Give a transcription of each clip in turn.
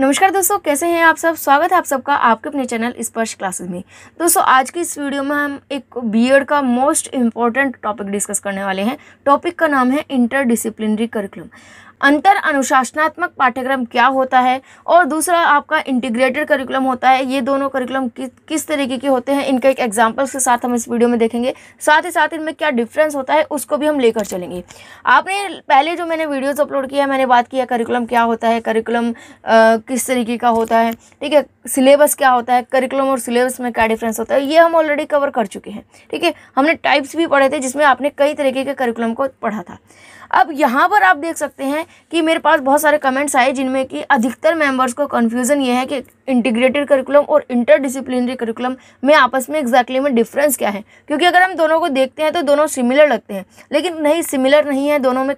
नमस्कार दोस्तों कैसे हैं आप सब स्वागत है आप सबका आपके अपने चैनल स्पर्श क्लासेस में दोस्तों आज की इस वीडियो में हम एक बीएड का मोस्ट इम्पॉर्टेंट टॉपिक डिस्कस करने वाले हैं टॉपिक का नाम है इंटर डिसिप्लिनरी करिकुलम अंतर अनुशासनात्मक पाठ्यक्रम क्या होता है और दूसरा आपका इंटीग्रेटेड करिकुलम होता है ये दोनों करिकुलम कि, किस तरीके के होते हैं इनका एक एग्जाम्पल्स के साथ हम इस वीडियो में देखेंगे साथ ही साथ इनमें क्या डिफरेंस होता है उसको भी हम लेकर चलेंगे आपने पहले जो मैंने वीडियोज़ अपलोड किया मैंने बात किया करिकुलम क्या होता है करिकुलम किस तरीके का होता है ठीक है सिलेबस क्या होता है करिकुलम और सिलेबस में क्या डिफरेंस होता है ये हम ऑलरेडी कवर कर चुके हैं ठीक है हमने टाइप्स भी पढ़े थे जिसमें आपने कई तरीके के करिकुलम को पढ़ा था अब यहाँ पर आप देख सकते हैं कि मेरे पास बहुत सारे कमेंट्स आए जिनमें कि अधिकतर मेंबर्स को कन्फ्यूज़न ये है कि इंटीग्रेटेड करिकुलम और इंटरडिसिप्लिनरी करिकुलम में आपस में एग्जैक्टली exactly में डिफरेंस क्या है क्योंकि अगर हम दोनों को देखते हैं तो दोनों सिमिलर लगते हैं लेकिन नहीं सिमिलर नहीं है दोनों में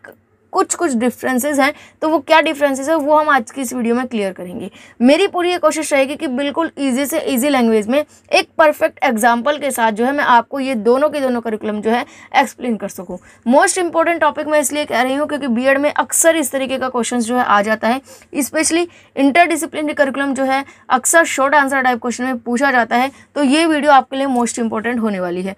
कुछ कुछ डिफरेंसेस हैं तो वो क्या डिफरेंसेस है वो हम आज की इस वीडियो में क्लियर करेंगे मेरी पूरी ये कोशिश रहेगी कि बिल्कुल ईजी से ईजी लैंग्वेज में एक परफेक्ट एग्जाम्पल के साथ जो है मैं आपको ये दोनों के दोनों करिकुलम जो है एक्सप्लेन कर सकूँ मोस्ट इंपॉर्टेंट टॉपिक मैं इसलिए कह रही हूँ क्योंकि बी में अक्सर इस तरीके का क्वेश्चन जो है आ जाता है स्पेशली इंटर करिकुलम जो है अक्सर शॉर्ट आंसर टाइप क्वेश्चन में पूछा जाता है तो ये वीडियो आपके लिए मोस्ट इंपॉर्टेंट होने वाली है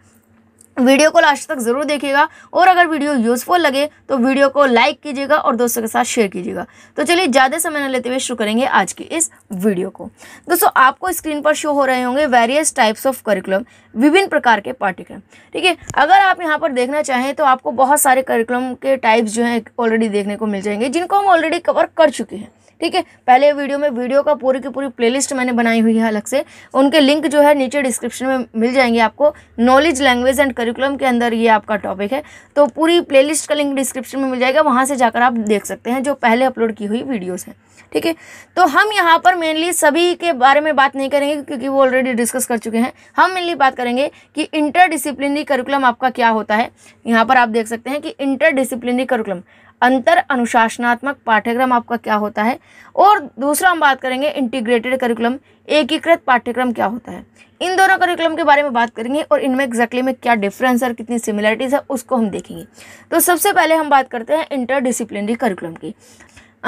वीडियो को लास्ट तक ज़रूर देखिएगा और अगर वीडियो यूज़फुल लगे तो वीडियो को लाइक कीजिएगा और दोस्तों के साथ शेयर कीजिएगा तो चलिए ज़्यादा समय न लेते हुए शुरू करेंगे आज की इस वीडियो को दोस्तों आपको स्क्रीन पर शो हो रहे होंगे वेरियस टाइप्स ऑफ करिकुलम विभिन्न प्रकार के पाठ्यक्रम ठीक है अगर आप यहाँ पर देखना चाहें तो आपको बहुत सारे करिकुलम के टाइप्स जो हैं ऑलरेडी देखने को मिल जाएंगे जिनको हम ऑलरेडी कवर कर चुके हैं ठीक है पहले वीडियो में वीडियो का पूरी की पूरी प्लेलिस्ट मैंने बनाई हुई है अलग से उनके लिंक जो है नीचे डिस्क्रिप्शन में मिल जाएंगे आपको नॉलेज लैंग्वेज एंड करिकुलम के अंदर ये आपका टॉपिक है तो पूरी प्लेलिस्ट का लिंक डिस्क्रिप्शन में मिल जाएगा वहाँ से जाकर आप देख सकते हैं जो पहले अपलोड की हुई वीडियोज़ हैं ठीक है तो हम यहाँ पर मेनली सभी के बारे में बात नहीं करेंगे क्योंकि वो ऑलरेडी डिस्कस कर चुके हैं हम मेनली बात करेंगे कि डिसिप्लिनरी करिकुलम आपका क्या होता है यहाँ पर आप देख सकते हैं कि डिसिप्लिनरी करिकुलम अंतर अनुशासनात्मक पाठ्यक्रम आपका क्या होता है और दूसरा हम बात करेंगे इंटीग्रेटेड करिकुलम एकीकृत पाठ्यक्रम क्या होता है इन दोनों करिकुलम के बारे में बात करेंगे और इनमें एग्जैक्टली में क्या डिफरेंस है और कितनी सिमिलरिटीज़ है उसको हम देखेंगे तो सबसे पहले हम बात करते हैं इंटर डिसिप्लिनरी करिकुलम की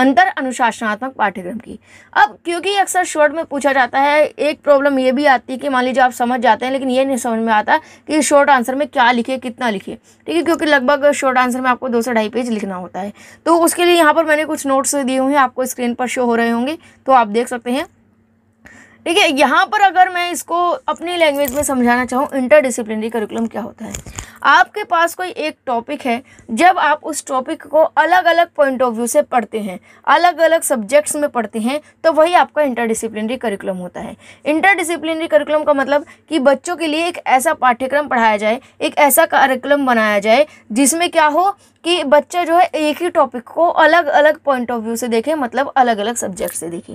अंतर अनुशासनात्मक पाठ्यक्रम की अब क्योंकि अक्सर शॉर्ट में पूछा जाता है एक प्रॉब्लम ये भी आती है कि मान लीजिए आप समझ जाते हैं लेकिन ये नहीं समझ में आता कि शॉर्ट आंसर में क्या लिखे कितना लिखे ठीक है क्योंकि लगभग शॉर्ट आंसर में आपको दो से ढाई पेज लिखना होता है तो उसके लिए यहाँ पर मैंने कुछ नोट्स दिए हुए हैं आपको स्क्रीन पर शो हो रहे होंगे तो आप देख सकते हैं ठीक है यहाँ पर अगर मैं इसको अपनी लैंग्वेज में समझाना चाहूँ इंटर डिसिप्लिनरी करिकुलम क्या होता है आपके पास कोई एक टॉपिक है जब आप उस टॉपिक को अलग अलग पॉइंट ऑफ व्यू से पढ़ते हैं अलग अलग सब्जेक्ट्स में पढ़ते हैं तो वही आपका इंटरडिसिप्लिनरी करिकुलम होता है इंटरडिसिप्लिनरी करिकुलम का मतलब कि बच्चों के लिए एक ऐसा पाठ्यक्रम पढ़ाया जाए एक ऐसा कार्यक्रम बनाया जाए जिसमें क्या हो कि बच्चा जो है एक ही टॉपिक को अलग अलग पॉइंट ऑफ व्यू से देखे मतलब अलग अलग सब्जेक्ट से देखे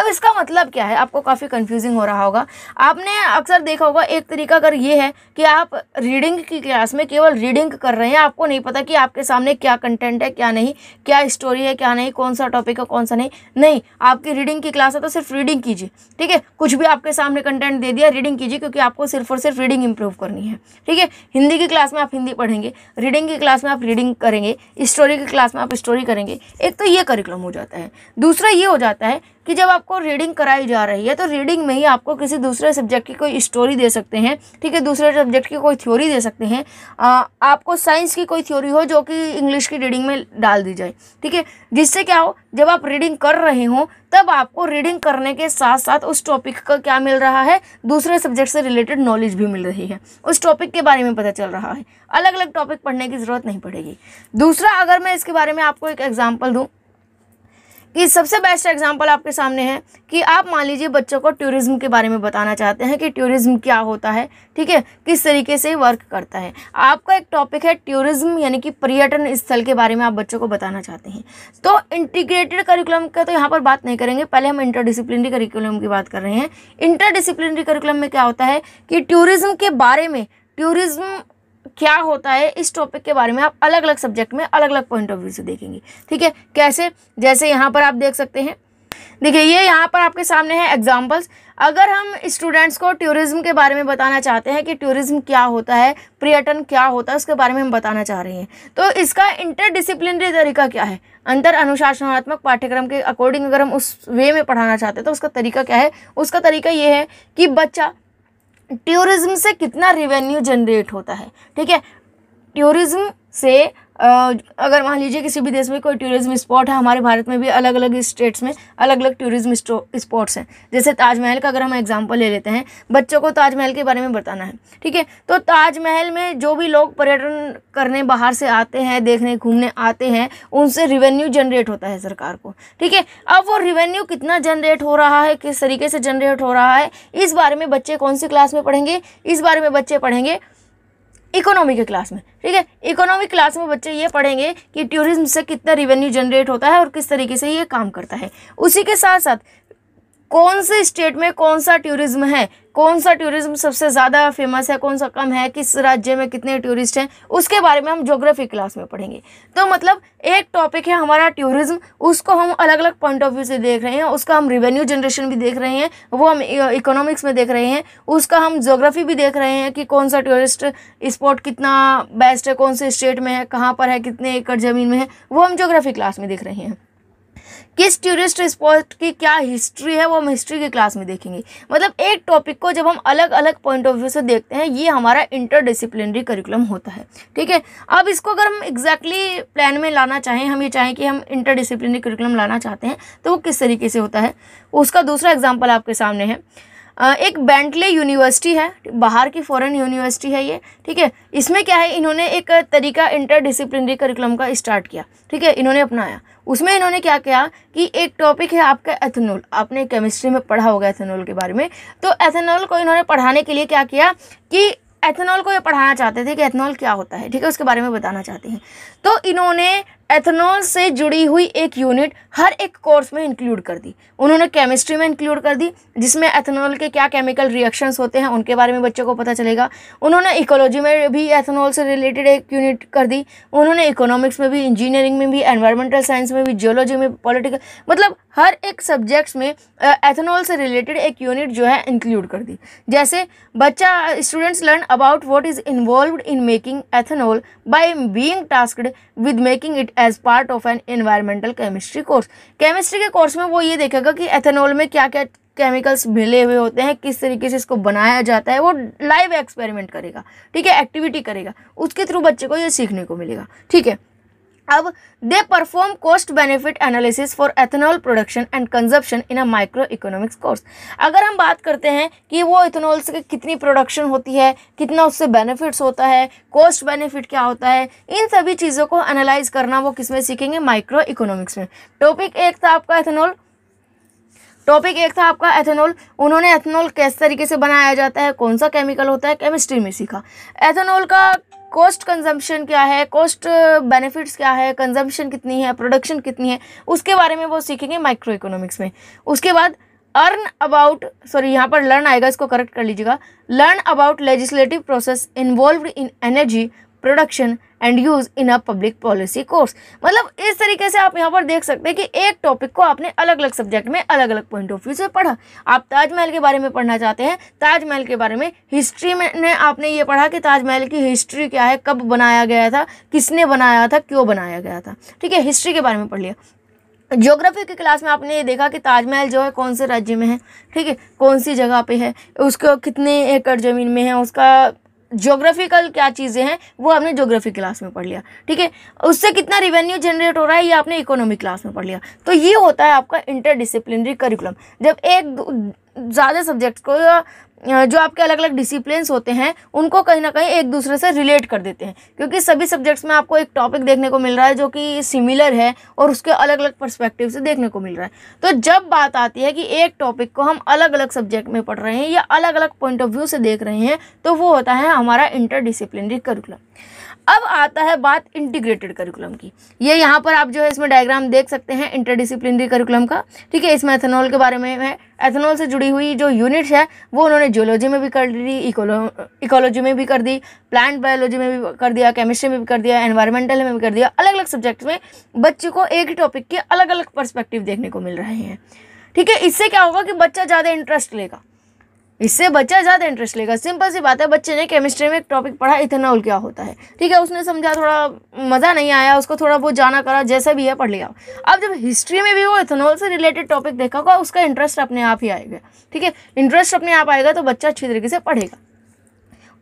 अब इसका मतलब क्या है आपको काफ़ी कंफ्यूजिंग हो रहा होगा आपने अक्सर देखा होगा एक तरीका अगर ये है कि आप रीडिंग की क्लास क्लास में केवल रीडिंग कर रहे हैं आपको नहीं पता कि आपके सामने क्या कंटेंट है क्या नहीं क्या स्टोरी है क्या नहीं कौन सा टॉपिक है कौन सा नहीं नहीं आपकी रीडिंग की क्लास है तो सिर्फ रीडिंग कीजिए ठीक है कुछ भी आपके सामने कंटेंट दे दिया रीडिंग कीजिए क्योंकि आपको सिर्फ और सिर्फ रीडिंग इंप्रूव करनी है ठीक है हिंदी की क्लास में आप हिंदी पढ़ेंगे रीडिंग की क्लास में आप रीडिंग करेंगे स्टोरी की क्लास में आप स्टोरी करेंगे एक तो ये करिकुलम हो जाता है दूसरा ये हो जाता है कि जब आपको रीडिंग कराई जा रही है तो रीडिंग में ही आपको किसी दूसरे सब्जेक्ट की कोई स्टोरी दे सकते हैं ठीक है दूसरे सब्जेक्ट की कोई थ्योरी दे सकते हैं आपको साइंस की कोई थ्योरी हो जो कि इंग्लिश की रीडिंग में डाल दी जाए ठीक है जिससे क्या हो जब आप रीडिंग कर रहे हो तब आपको रीडिंग करने के साथ साथ उस टॉपिक का क्या मिल रहा है दूसरे सब्जेक्ट से रिलेटेड नॉलेज भी मिल रही है उस टॉपिक के बारे में पता चल रहा है अलग अलग टॉपिक पढ़ने की ज़रूरत नहीं पड़ेगी दूसरा अगर मैं इसके बारे में आपको एक एग्जाम्पल दूँ कि सबसे बेस्ट एग्जांपल आपके सामने है कि आप मान लीजिए बच्चों को टूरिज़्म के बारे में बताना चाहते हैं कि टूरिज़्म क्या होता है ठीक है किस तरीके से वर्क करता है आपका एक टॉपिक है टूरिज़्म यानी कि पर्यटन स्थल के बारे में आप बच्चों को बताना चाहते हैं तो इंटीग्रेटेड करिकुलम का तो यहाँ पर बात नहीं करेंगे पहले हम इंटरडिसिप्लिनरी करिकुलम की बात कर रहे हैं इंटरडिसिप्लिनरी करिकुलम में क्या होता है कि टूरिज़्म के बारे में टूरिज़्म क्या होता है इस टॉपिक के बारे में आप अलग अलग सब्जेक्ट में अलग अलग पॉइंट ऑफ व्यू से देखेंगे ठीक है कैसे जैसे यहाँ पर आप देख सकते हैं देखिए ये यहाँ पर आपके सामने है एग्जाम्पल्स अगर हम स्टूडेंट्स को टूरिज़्म के बारे में बताना चाहते हैं कि टूरिज़्म क्या होता है पर्यटन क्या होता है उसके बारे में हम बताना चाह रहे हैं तो इसका इंटरडिसिप्लिनरी तरीका क्या है अंतर अनुशासनात्मक पाठ्यक्रम के अकॉर्डिंग अगर हम उस वे में पढ़ाना चाहते हैं तो उसका तरीका क्या है उसका तरीका ये है कि बच्चा टूरिज़्म से कितना रिवेन्यू जनरेट होता है ठीक है टूरिज़्म से अगर मान लीजिए किसी भी देश में कोई टूरिज्म स्पॉट है हमारे भारत में भी अलग अलग स्टेट्स में अलग अलग टूरिज्म स्पॉट्स हैं जैसे ताजमहल का अगर हम एग्जाम्पल ले लेते हैं बच्चों को ताजमहल के बारे में बताना है ठीक है तो ताजमहल में जो भी लोग पर्यटन करने बाहर से आते हैं देखने घूमने आते हैं उनसे रिवेन्यू जनरेट होता है सरकार को ठीक है अब वो रिवेन्यू कितना जनरेट हो रहा है किस तरीके से जनरेट हो रहा है इस बारे में बच्चे कौन सी क्लास में पढ़ेंगे इस बारे में बच्चे पढ़ेंगे इकोनॉमी के क्लास में ठीक है इकोनॉमिक क्लास में बच्चे ये पढ़ेंगे कि टूरिज्म से कितना रिवेन्यू जनरेट होता है और किस तरीके से ये काम करता है उसी के साथ साथ कौन से स्टेट में कौन सा टूरिज्म है कौन सा टूरिज्म सबसे ज़्यादा फेमस है कौन सा कम है किस राज्य में कितने टूरिस्ट हैं उसके बारे में हम ज्योग्राफी क्लास में पढ़ेंगे तो मतलब एक टॉपिक है हमारा टूरिज्म उसको हम अलग अलग पॉइंट ऑफ व्यू से देख रहे हैं उसका हम रिवेन्यू जनरेशन भी देख रहे हैं वो हम इकोनॉमिक्स e, में देख रहे हैं उसका हम जोग्राफी भी देख रहे हैं कि कौन सा टूरिस्ट स्पॉट कितना बेस्ट है कौन से स्टेट में है कहाँ पर है कितने एकड़ ज़मीन में है वो हम जोग्राफी क्लास में देख रहे हैं किस टूरिस्ट स्पॉट की क्या हिस्ट्री है वो हम हिस्ट्री की क्लास में देखेंगे मतलब एक टॉपिक को जब हम अलग अलग पॉइंट ऑफ व्यू से देखते हैं ये हमारा इंटरडिसिप्लिनरी करिकुलम होता है ठीक है अब इसको अगर हम एग्जैक्टली exactly प्लान में लाना चाहें हम ये चाहें कि हम इंटरडिसिप्लिनरी करिकुलम लाना चाहते हैं तो वो किस तरीके से होता है उसका दूसरा एग्जाम्पल आपके सामने है एक बेंटले यूनिवर्सिटी है बाहर की फॉरेन यूनिवर्सिटी है ये ठीक है इसमें क्या है इन्होंने एक तरीका इंटर डिसिप्लिनरी करिकुलम का स्टार्ट किया ठीक है इन्होंने अपनाया उसमें इन्होंने क्या किया कि एक टॉपिक है आपका एथेनॉल आपने केमिस्ट्री में पढ़ा होगा एथेनॉल के बारे में तो एथेनॉल को इन्होंने पढ़ाने के लिए क्या किया कि एथेनॉल को ये पढ़ाना चाहते थे कि एथेनॉल क्या होता है ठीक है उसके बारे में बताना चाहते हैं तो इन्होंने एथेनॉल से जुड़ी हुई एक यूनिट हर एक कोर्स में इंक्लूड कर दी उन्होंने केमिस्ट्री में इंक्लूड कर दी जिसमें एथेनॉल के क्या केमिकल रिएक्शंस होते हैं उनके बारे में बच्चों को पता चलेगा उन्होंने इकोलॉजी में भी एथेनॉल से रिलेटेड एक यूनिट कर दी उन्होंने इकोनॉमिक्स में भी इंजीनियरिंग में भी एनवायरमेंटल साइंस में भी जियोलॉजी में पॉलिटिकल मतलब हर एक सब्जेक्ट्स में एथेनॉल से रिलेटेड एक यूनिट जो है इंक्लूड कर दी जैसे बच्चा students learn about what is involve in making ethanol by being tasked with making it as part of an environmental chemistry course chemistry के कोर्स में वो ये देखेगा कि एथेनॉल में क्या क्या केमिकल्स मिले हुए होते हैं किस तरीके से इसको बनाया जाता है वो लाइव एक्सपेरिमेंट करेगा ठीक है एक्टिविटी करेगा उसके थ्रू बच्चे को ये सीखने को मिलेगा ठीक है अब they perform cost benefit analysis for ethanol production and consumption in a micro economics course अगर हम बात करते हैं कि वो इथेनॉल से कितनी प्रोडक्शन होती है कितना उससे बेनिफिट्स होता है कॉस्ट बेनिफिट क्या होता है इन सभी चीज़ों को एनालाइज करना वो किस में सीखेंगे माइक्रो इकोनॉमिक्स में टॉपिक एक था आपका एथेनॉल टॉपिक एक था आपका एथेनॉल उन्होंने एथेनॉल किस तरीके से बनाया जाता है कौन सा केमिकल होता है केमिस्ट्री में सीखा एथेनॉल का कॉस्ट कंजम्पशन क्या है कॉस्ट बेनिफिट्स uh, क्या है कंजम्पशन कितनी है प्रोडक्शन कितनी है उसके बारे में वो सीखेंगे माइक्रो इकोनॉमिक्स में उसके बाद अर्न अबाउट सॉरी यहाँ पर लर्न आएगा इसको करेक्ट कर लीजिएगा learn about legislative process involve in energy production and use in a public policy course मतलब इस तरीके से आप यहाँ पर देख सकते हैं कि एक टॉपिक को आपने अलग अलग सब्जेक्ट में अलग अलग पॉइंट ऑफ व्यू से पढ़ा आप ताजमहल के बारे में पढ़ना चाहते हैं ताजमहल के बारे में हिस्ट्री में आपने ये पढ़ा कि ताजमहल की हिस्ट्री क्या है कब बनाया गया था किसने बनाया था क्यों बनाया गया था ठीक है हिस्ट्री के बारे में पढ़ लिया ज्योग्राफी की क्लास में आपने ये देखा कि ताजमहल जो है कौन से राज्य में है ठीक है कौन सी जगह पे है उसको कितने एकड़ ज़मीन में है उसका जोग्राफिकल क्या चीज़ें हैं वो आपने जोग्राफी क्लास में पढ़ लिया ठीक है उससे कितना रिवेन्यू जनरेट हो रहा है ये आपने इकोनॉमिक क्लास में पढ़ लिया तो ये होता है आपका इंटरडिसिप्लिनरी करिकुलम जब एक ज़्यादा सब्जेक्ट्स को या जो आपके अलग अलग डिसिप्लिन होते हैं उनको कहीं ना कहीं एक दूसरे से रिलेट कर देते हैं क्योंकि सभी सब्जेक्ट्स में आपको एक टॉपिक देखने को मिल रहा है जो कि सिमिलर है और उसके अलग अलग पर्सपेक्टिव से देखने को मिल रहा है तो जब बात आती है कि एक टॉपिक को हम अलग अलग सब्जेक्ट में पढ़ रहे हैं या अलग अलग पॉइंट ऑफ व्यू से देख रहे हैं तो वो होता है हमारा इंटर डिसिप्लिनरी करिकुलम अब आता है बात इंटीग्रेटेड करिकुलम की ये यहाँ पर आप जो है इसमें डायग्राम देख सकते हैं इंटरडिसिप्लिनरी करिकुलम का ठीक है इसमें एथेनॉल के बारे में है एथेनॉल से जुड़ी हुई जो यूनिट्स है वो उन्होंने जियोलॉजी में भी कर दी इकोलॉजी में भी कर दी प्लांट बायोलॉजी में भी कर दिया केमिस्ट्री में भी कर दिया एनवायरमेंटल में भी कर दिया अलग अलग सब्जेक्ट में बच्चे को एक ही टॉपिक के अलग अलग परस्पेक्टिव देखने को मिल रहे हैं ठीक है इससे क्या होगा कि बच्चा ज़्यादा इंटरेस्ट लेगा इससे बच्चा ज़्यादा इंटरेस्ट लेगा सिंपल सी बात है बच्चे ने केमिस्ट्री में एक टॉपिक पढ़ा इथेनॉल क्या होता है ठीक है उसने समझा थोड़ा मज़ा नहीं आया उसको थोड़ा बहुत जाना करा जैसा भी है पढ़ लिया अब जब हिस्ट्री में भी वो इथेनॉल से रिलेटेड टॉपिक देखा होगा उसका इंटरेस्ट अपने आप ही आएगा ठीक है इंटरेस्ट अपने आप आएगा तो बच्चा अच्छी तरीके से पढ़ेगा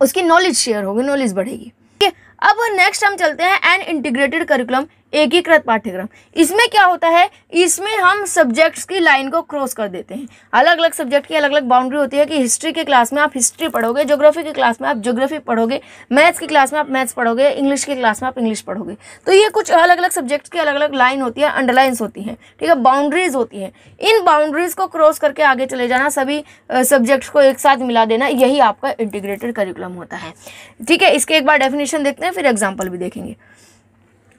उसकी नॉलेज शेयर होगी नॉलेज बढ़ेगी ठीक है अब नेक्स्ट हम चलते हैं एन इंटीग्रेटेड करिकुलम एकीकृत पाठ्यक्रम इसमें क्या होता है इसमें हम सब्जेक्ट्स की लाइन को क्रॉस कर देते हैं अलग अलग सब्जेक्ट की अलग अलग बाउंड्री होती है कि हिस्ट्री के क्लास में आप हिस्ट्री पढ़ोगे ज्योग्राफी के क्लास में आप ज्योग्राफी पढ़ोगे मैथ्स की क्लास में आप मैथ्स पढ़ोगे इंग्लिश की क्लास में आप इंग्लिश पढ़ोगे तो ये कुछ अलग अलग सब्जेक्ट्स की अलग अलग लाइन होती है अंडरलाइंस होती है ठीक है बाउंड्रीज होती है इन बाउंड्रीज को क्रॉस करके आगे चले जाना सभी सब्जेक्ट्स को एक साथ मिला देना यही आपका इंटीग्रेटेड करिकुलम होता है ठीक है इसके एक बार डेफिनेशन देखते हैं फिर एग्जाम्पल भी देखेंगे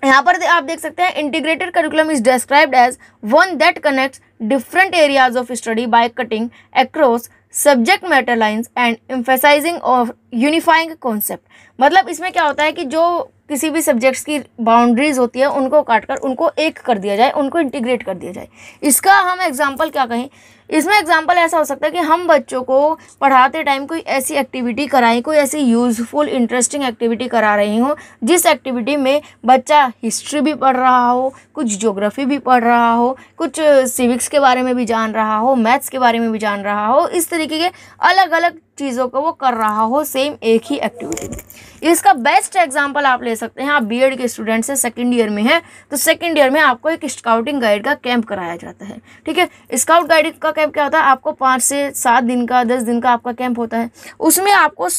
यहाँ पर आप देख सकते हैं integrated curriculum is described as one that connects different areas of study by cutting across subject matter lines and emphasising of unifying concept मतलब इसमें क्या होता है कि जो किसी भी सब्जेक्ट्स की बाउंड्रीज होती है उनको काट कर उनको एक कर दिया जाए उनको इंटीग्रेट कर दिया जाए इसका हम एग्जाम्पल क्या कहें इसमें एग्जाम्पल ऐसा हो सकता है कि हम बच्चों को पढ़ाते टाइम कोई ऐसी एक्टिविटी कराएं कोई ऐसी यूज़फुल इंटरेस्टिंग एक्टिविटी करा रही हूँ जिस एक्टिविटी में बच्चा हिस्ट्री भी पढ़ रहा हो कुछ ज्योग्राफी भी पढ़ रहा हो कुछ सिविक्स के बारे में भी जान रहा हो मैथ्स के बारे में भी जान रहा हो इस तरीके के अलग अलग चीज़ों को वो कर रहा हो सेम एक ही एक्टिविटी में इसका बेस्ट एग्जांपल आप ले सकते हैं आप बीएड के स्टूडेंट्स हैं सेकंड ईयर में हैं तो सेकंड ईयर में आपको एक स्काउटिंग गाइड का कैंप कराया जाता है ठीक है स्काउट गाइड का कैंप क्या होता है आपको पाँच से सात दिन का दस दिन का आपका कैंप होता है उसमें आपको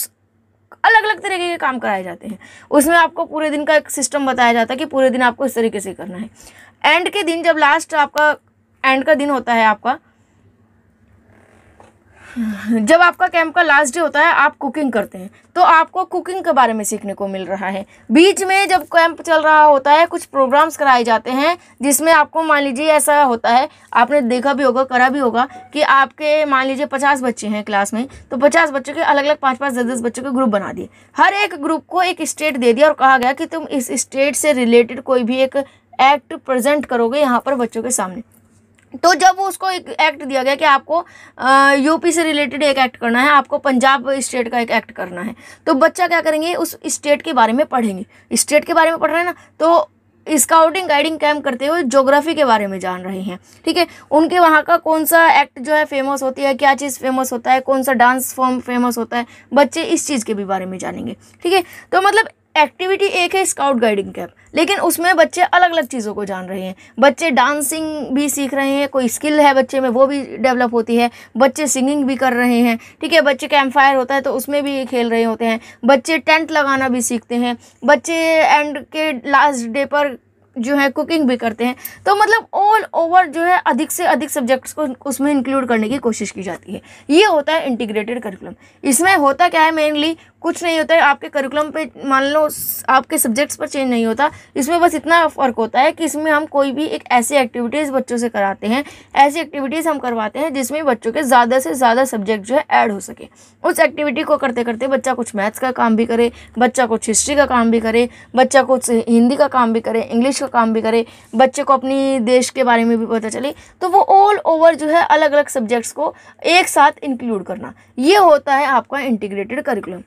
अलग अलग तरीके के काम कराए जाते हैं उसमें आपको पूरे दिन का एक सिस्टम बताया जाता है कि पूरे दिन आपको इस तरीके से करना है एंड के दिन जब लास्ट आपका एंड का दिन होता है आपका जब आपका कैंप का लास्ट डे होता है आप कुकिंग करते हैं तो आपको कुकिंग के बारे में सीखने को मिल रहा है बीच में जब कैंप चल रहा होता है कुछ प्रोग्राम्स कराए जाते हैं जिसमें आपको मान लीजिए ऐसा होता है आपने देखा भी होगा करा भी होगा कि आपके मान लीजिए पचास बच्चे हैं क्लास में तो पचास बच्चों के अलग अलग पाँच पाँच दस दस बच्चों के ग्रुप बना दिए हर एक ग्रुप को एक स्टेट दे दिया और कहा गया कि तुम इस स्टेट से रिलेटेड कोई भी एक एक्ट प्रजेंट करोगे यहाँ पर बच्चों के सामने तो जब उसको एक एक्ट दिया गया कि आपको यूपी से रिलेटेड एक एक्ट करना है आपको पंजाब स्टेट का एक एक्ट करना है तो बच्चा क्या करेंगे उस स्टेट के बारे में पढ़ेंगे स्टेट के बारे में पढ़ रहे हैं ना तो स्काउटिंग गाइडिंग कैम्प करते हुए जोग्राफी के बारे में जान रहे हैं ठीक है उनके वहाँ का कौन सा एक्ट जो है फेमस होती है क्या चीज़ फेमस होता है कौन सा डांस फॉर्म फेमस होता है बच्चे इस चीज़ के भी बारे में जानेंगे ठीक है तो मतलब एक्टिविटी एक है स्काउट गाइडिंग कैंप लेकिन उसमें बच्चे अलग अलग चीज़ों को जान रहे हैं बच्चे डांसिंग भी सीख रहे हैं कोई स्किल है बच्चे में वो भी डेवलप होती है बच्चे सिंगिंग भी कर रहे हैं ठीक है बच्चे कैंप फायर होता है तो उसमें भी खेल रहे होते हैं बच्चे टेंट लगाना भी सीखते हैं बच्चे एंड के लास्ट डे पर जो है कुकिंग भी करते हैं तो मतलब ऑल ओवर जो है अधिक से अधिक सब्जेक्ट्स को उसमें इंक्लूड करने की कोशिश की जाती है ये होता है इंटीग्रेटेड करिकुलम इसमें होता क्या है मेनली कुछ नहीं होता है आपके करिकुलम पे मान लो आपके सब्जेक्ट्स पर चेंज नहीं होता इसमें बस इतना फ़र्क होता है कि इसमें हम कोई भी एक ऐसी एक्टिविटीज़ बच्चों से कराते हैं ऐसी एक्टिविटीज़ हम करवाते हैं जिसमें बच्चों के ज़्यादा से ज़्यादा सब्जेक्ट जो है ऐड हो सके उस एक्टिविटी को करते करते बच्चा कुछ मैथ्स का काम भी करे बच्चा कुछ हिस्ट्री का काम भी करे बच्चा कुछ हिंदी का काम भी करे इंग्लिश का काम भी करे बच्चे को अपनी देश के बारे में भी पता चले तो वो ऑल ओवर जो है अलग अलग सब्जेक्ट्स को एक साथ इंक्लूड करना ये होता है आपका इंटीग्रेटेड करिकुलम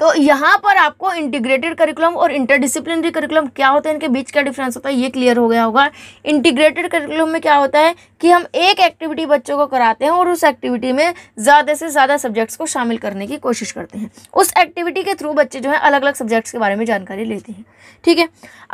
तो यहाँ पर आपको इंटीग्रेटेड करिकुलम और इंटरडिसिप्लिनरी करिकुलम क्या होते हैं इनके बीच क्या डिफरेंस होता है ये क्लियर हो गया होगा इंटीग्रेटेड करिकुलम में क्या होता है कि हम एक एक्टिविटी बच्चों को कराते हैं और उस एक्टिविटी में ज़्यादा से ज़्यादा सब्जेक्ट्स को शामिल करने की कोशिश करते हैं उस एक्टिविटी के थ्रू बच्चे जो है अलग अलग सब्जेक्ट्स के बारे में जानकारी लेते हैं ठीक है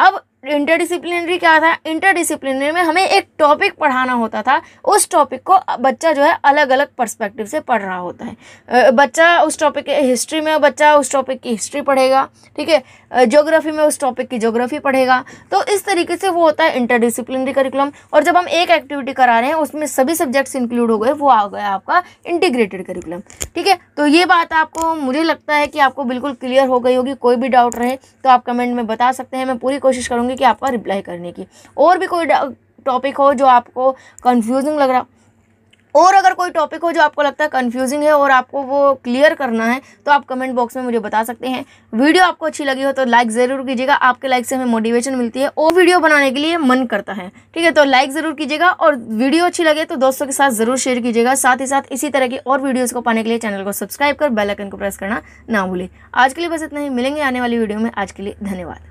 अब इंटरडिसिप्लिनरी क्या था इंटरडिसिप्लिनरी में हमें एक टॉपिक पढ़ाना होता था उस टॉपिक को बच्चा जो है अलग अलग पर्सपेक्टिव से पढ़ रहा होता है बच्चा उस टॉपिक के हिस्ट्री में बच्चा उस टॉपिक की हिस्ट्री पढ़ेगा ठीक है ज्योग्राफी में उस टॉपिक की जोग्राफी पढ़ेगा तो इस तरीके से वो होता है इंटरडिसिप्लिनरी करिकुलम और जब हम एक एक्टिविटी करा रहे हैं उसमें सभी सब्जेक्ट्स इंक्लूड हो गए वो आ गया आपका इंटीग्रेटेड करिकुलम ठीक है तो ये बात आपको मुझे लगता है कि आपको बिल्कुल क्लियर हो गई होगी कोई भी डाउट रहे तो आप कमेंट में बता सकते हैं मैं पूरी कोशिश करूँगी मिलकर आपका रिप्लाई करने की और भी कोई टॉपिक हो जो आपको कन्फ्यूजिंग लग रहा और अगर कोई टॉपिक हो जो आपको लगता है कन्फ्यूजिंग है और आपको वो क्लियर करना है तो आप कमेंट बॉक्स में मुझे बता सकते हैं वीडियो आपको अच्छी लगी हो तो लाइक ज़रूर कीजिएगा आपके लाइक से हमें मोटिवेशन मिलती है और वीडियो बनाने के लिए मन करता है ठीक है तो लाइक ज़रूर कीजिएगा और वीडियो अच्छी लगे तो दोस्तों के साथ ज़रूर शेयर कीजिएगा साथ ही साथ इसी तरह की और वीडियोज़ को पाने के लिए चैनल को सब्सक्राइब कर बेलाइकन को प्रेस करना ना भूलें आज के लिए बस इतना ही मिलेंगे आने वाली वीडियो में आज के लिए धन्यवाद